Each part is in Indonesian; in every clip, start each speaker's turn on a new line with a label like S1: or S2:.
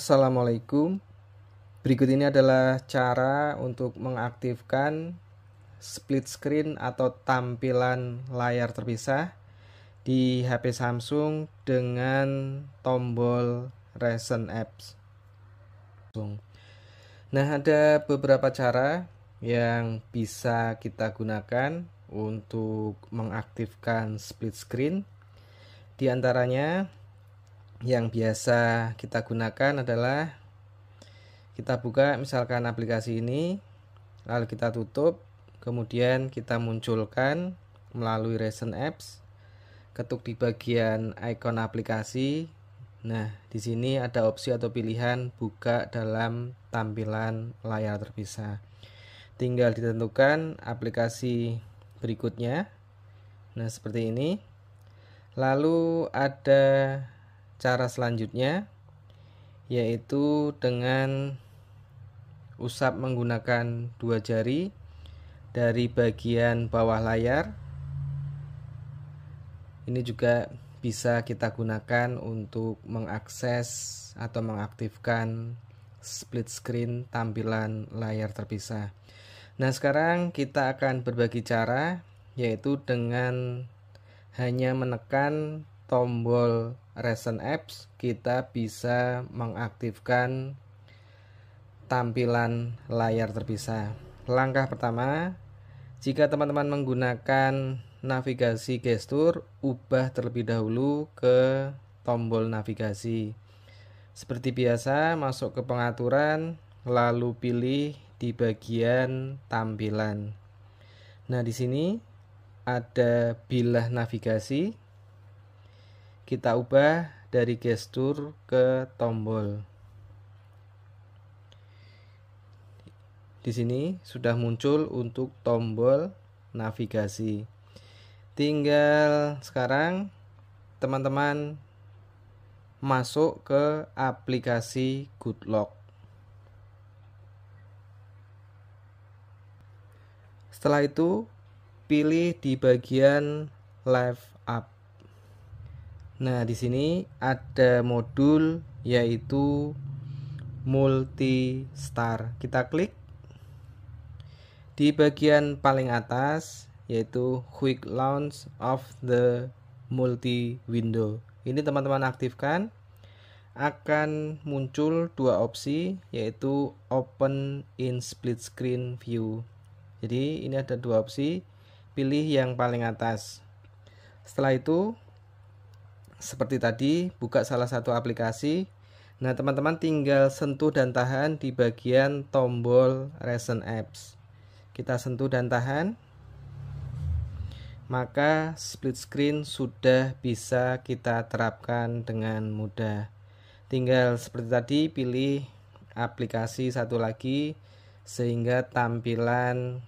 S1: Assalamualaikum. Berikut ini adalah cara untuk mengaktifkan split screen atau tampilan layar terpisah di HP Samsung dengan tombol Recent Apps. Nah, ada beberapa cara yang bisa kita gunakan untuk mengaktifkan split screen. Di antaranya yang biasa kita gunakan adalah kita buka misalkan aplikasi ini lalu kita tutup kemudian kita munculkan melalui recent apps ketuk di bagian icon aplikasi nah di sini ada opsi atau pilihan buka dalam tampilan layar terpisah tinggal ditentukan aplikasi berikutnya nah seperti ini lalu ada cara selanjutnya yaitu dengan usap menggunakan dua jari dari bagian bawah layar ini juga bisa kita gunakan untuk mengakses atau mengaktifkan split screen tampilan layar terpisah. Nah, sekarang kita akan berbagi cara yaitu dengan hanya menekan tombol Recent Apps kita bisa mengaktifkan tampilan layar terpisah. Langkah pertama, jika teman-teman menggunakan navigasi gesture ubah terlebih dahulu ke tombol navigasi. Seperti biasa, masuk ke pengaturan, lalu pilih di bagian tampilan. Nah, di sini ada bilah navigasi kita ubah dari gestur ke tombol. Di sini sudah muncul untuk tombol navigasi. Tinggal sekarang teman-teman masuk ke aplikasi Goodlock. Setelah itu pilih di bagian Live Up. Nah, di sini ada modul yaitu multi star. Kita klik di bagian paling atas yaitu quick launch of the multi window. Ini teman-teman aktifkan akan muncul dua opsi yaitu open in split screen view. Jadi, ini ada dua opsi, pilih yang paling atas. Setelah itu seperti tadi buka salah satu aplikasi nah teman-teman tinggal sentuh dan tahan di bagian tombol recent apps kita sentuh dan tahan maka split screen sudah bisa kita terapkan dengan mudah tinggal seperti tadi pilih aplikasi satu lagi sehingga tampilan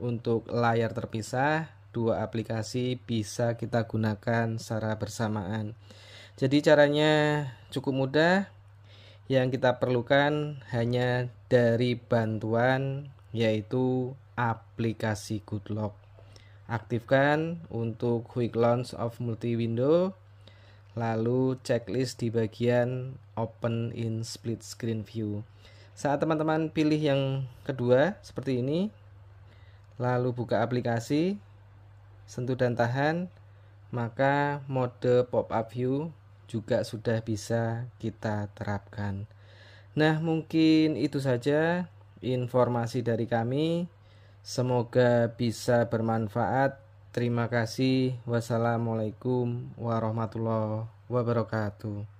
S1: untuk layar terpisah dua aplikasi bisa kita gunakan secara bersamaan. Jadi caranya cukup mudah. Yang kita perlukan hanya dari bantuan yaitu aplikasi Goodlock. Aktifkan untuk quick launch of multi window. Lalu checklist di bagian open in split screen view. Saat teman-teman pilih yang kedua seperti ini, lalu buka aplikasi, sentuh dan tahan, maka mode pop-up view juga sudah bisa kita terapkan. Nah, mungkin itu saja informasi dari kami. Semoga bisa bermanfaat. Terima kasih. Wassalamualaikum warahmatullahi wabarakatuh.